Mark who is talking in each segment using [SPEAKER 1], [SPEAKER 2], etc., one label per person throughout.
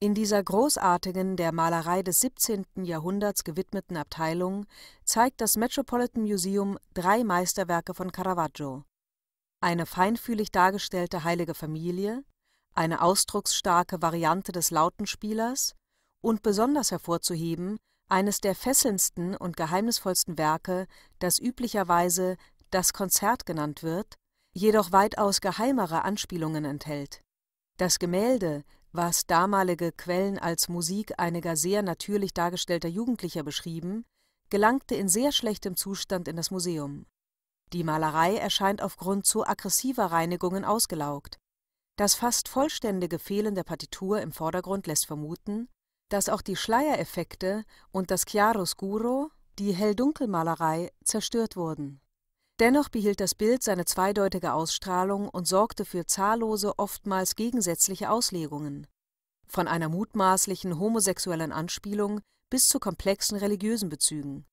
[SPEAKER 1] In dieser großartigen, der Malerei des 17. Jahrhunderts gewidmeten Abteilung zeigt das Metropolitan Museum drei Meisterwerke von Caravaggio: eine feinfühlig dargestellte Heilige Familie, eine ausdrucksstarke Variante des Lautenspielers und besonders hervorzuheben eines der fesselndsten und geheimnisvollsten Werke, das üblicherweise das Konzert genannt wird, jedoch weitaus geheimere Anspielungen enthält. Das Gemälde was damalige Quellen als Musik einiger sehr natürlich dargestellter Jugendlicher beschrieben, gelangte in sehr schlechtem Zustand in das Museum. Die Malerei erscheint aufgrund zu aggressiver Reinigungen ausgelaugt. Das fast vollständige Fehlen der Partitur im Vordergrund lässt vermuten, dass auch die Schleiereffekte und das Chiaroscuro, die Hell-Dunkel-Malerei, zerstört wurden Dennoch behielt das Bild seine zweideutige Ausstrahlung und sorgte für zahllose, oftmals gegensätzliche Auslegungen. Von einer mutmaßlichen homosexuellen Anspielung bis zu komplexen religiösen Bezügen.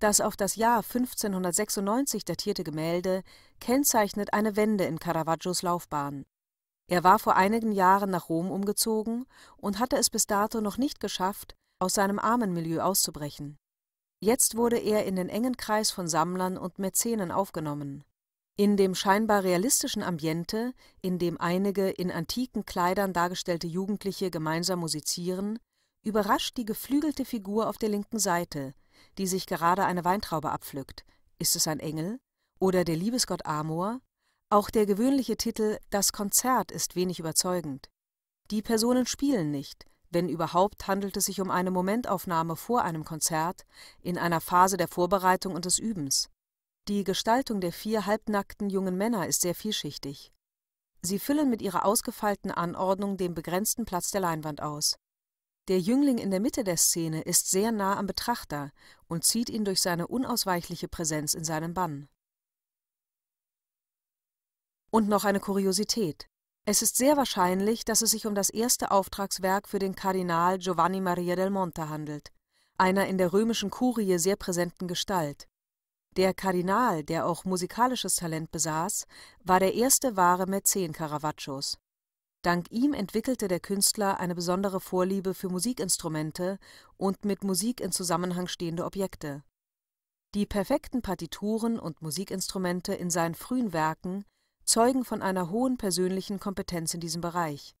[SPEAKER 1] Das auf das Jahr 1596 datierte Gemälde kennzeichnet eine Wende in Caravaggios Laufbahn. Er war vor einigen Jahren nach Rom umgezogen und hatte es bis dato noch nicht geschafft, aus seinem Armenmilieu auszubrechen. Jetzt wurde er in den engen Kreis von Sammlern und Mäzenen aufgenommen. In dem scheinbar realistischen Ambiente, in dem einige in antiken Kleidern dargestellte Jugendliche gemeinsam musizieren, überrascht die geflügelte Figur auf der linken Seite, die sich gerade eine Weintraube abpflückt. Ist es ein Engel? Oder der Liebesgott Amor? Auch der gewöhnliche Titel Das Konzert ist wenig überzeugend. Die Personen spielen nicht, wenn überhaupt handelt es sich um eine Momentaufnahme vor einem Konzert, in einer Phase der Vorbereitung und des Übens. Die Gestaltung der vier halbnackten jungen Männer ist sehr vielschichtig. Sie füllen mit ihrer ausgefeilten Anordnung den begrenzten Platz der Leinwand aus. Der Jüngling in der Mitte der Szene ist sehr nah am Betrachter und zieht ihn durch seine unausweichliche Präsenz in seinen Bann. Und noch eine Kuriosität. Es ist sehr wahrscheinlich, dass es sich um das erste Auftragswerk für den Kardinal Giovanni Maria del Monte handelt, einer in der römischen Kurie sehr präsenten Gestalt. Der Kardinal, der auch musikalisches Talent besaß, war der erste wahre Mäzen Caravaggios. Dank ihm entwickelte der Künstler eine besondere Vorliebe für Musikinstrumente und mit Musik in Zusammenhang stehende Objekte. Die perfekten Partituren und Musikinstrumente in seinen frühen Werken zeugen von einer hohen persönlichen Kompetenz in diesem Bereich.